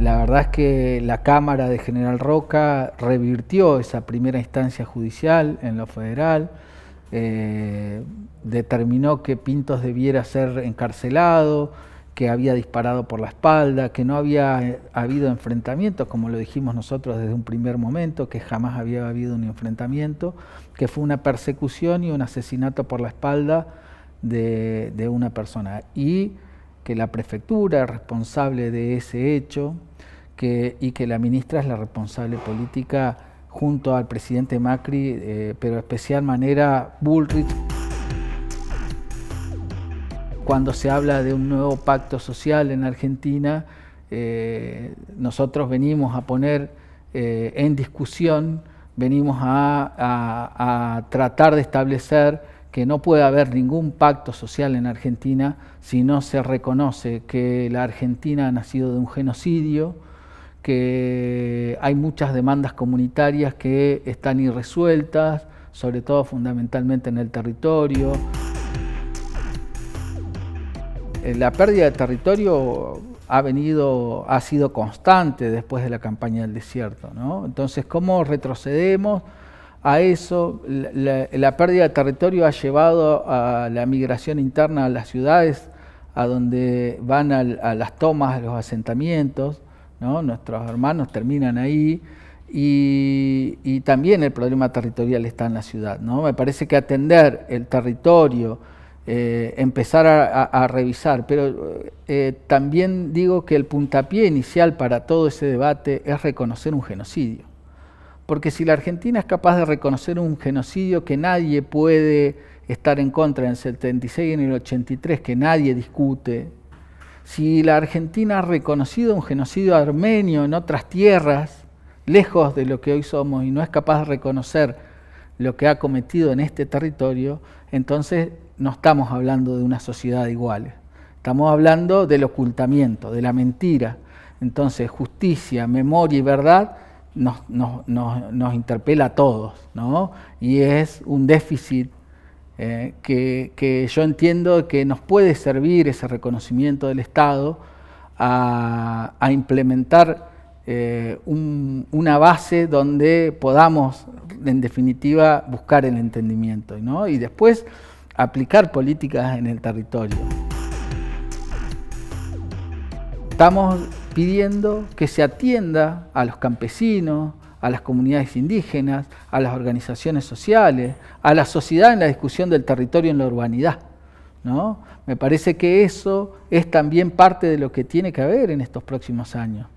La verdad es que la Cámara de General Roca revirtió esa primera instancia judicial en lo federal, eh, determinó que Pintos debiera ser encarcelado, que había disparado por la espalda, que no había eh, habido enfrentamientos, como lo dijimos nosotros desde un primer momento, que jamás había habido un enfrentamiento, que fue una persecución y un asesinato por la espalda de, de una persona. Y que la prefectura es responsable de ese hecho y que la ministra es la responsable política junto al presidente Macri, eh, pero de especial manera Bullrich. Cuando se habla de un nuevo pacto social en Argentina, eh, nosotros venimos a poner eh, en discusión, venimos a tratar de establecer que no puede haber ningún pacto social en Argentina si no se reconoce que la Argentina ha nacido de un genocidio, que hay muchas demandas comunitarias que están irresueltas, sobre todo fundamentalmente en el territorio. Eh, la pérdida de territorio ha venido, ha sido constante después de la campaña del desierto, Entonces, ¿cómo retrocedemos? a eso, la, pérdida de territorio ha llevado a la migración interna a las ciudades, a donde van a, las tomas, a los asentamientos, nuestros hermanos terminan ahí, y, también el problema territorial está en la ciudad. ¿no? Me parece que atender el territorio, eh, empezar a, revisar, pero eh, también digo que el puntapié inicial para todo ese debate es reconocer un genocidio. Porque si la Argentina es capaz de reconocer un genocidio que nadie puede estar en contra en el 76 y en el 83, que nadie discute, si la Argentina ha reconocido un genocidio armenio en otras tierras, lejos de lo que hoy somos, y no es capaz de reconocer lo que ha cometido en este territorio, entonces no estamos hablando de una sociedad igual. estamos hablando del ocultamiento, de la mentira. Entonces, justicia, memoria y verdad nos, nos, interpela a todos, Y es un déficit eh, que, yo entiendo que nos puede servir ese reconocimiento del Estado a, implementar eh, una base donde podamos, en definitiva, buscar el entendimiento y después aplicar políticas en el territorio. Estamos pidiendo que se atienda a los campesinos, a las comunidades indígenas, a las organizaciones sociales, a la sociedad en la discusión del territorio en la urbanidad. ¿no? Me parece que eso es también parte de lo que tiene que haber en estos próximos años.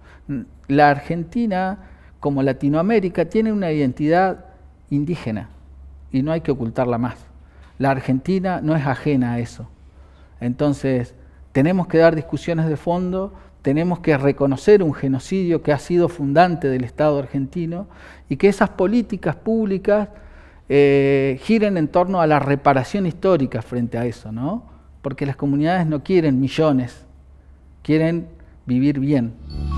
La Argentina, como Latinoamérica, tiene una identidad indígena y no hay que ocultarla más. La Argentina no es ajena a eso. Entonces, tenemos que dar discusiones de fondo tenemos que reconocer un genocidio que ha sido fundante del Estado argentino y que esas políticas públicas eh, giren en torno a la reparación histórica frente a eso, ¿no? Porque las comunidades no quieren millones, quieren vivir bien.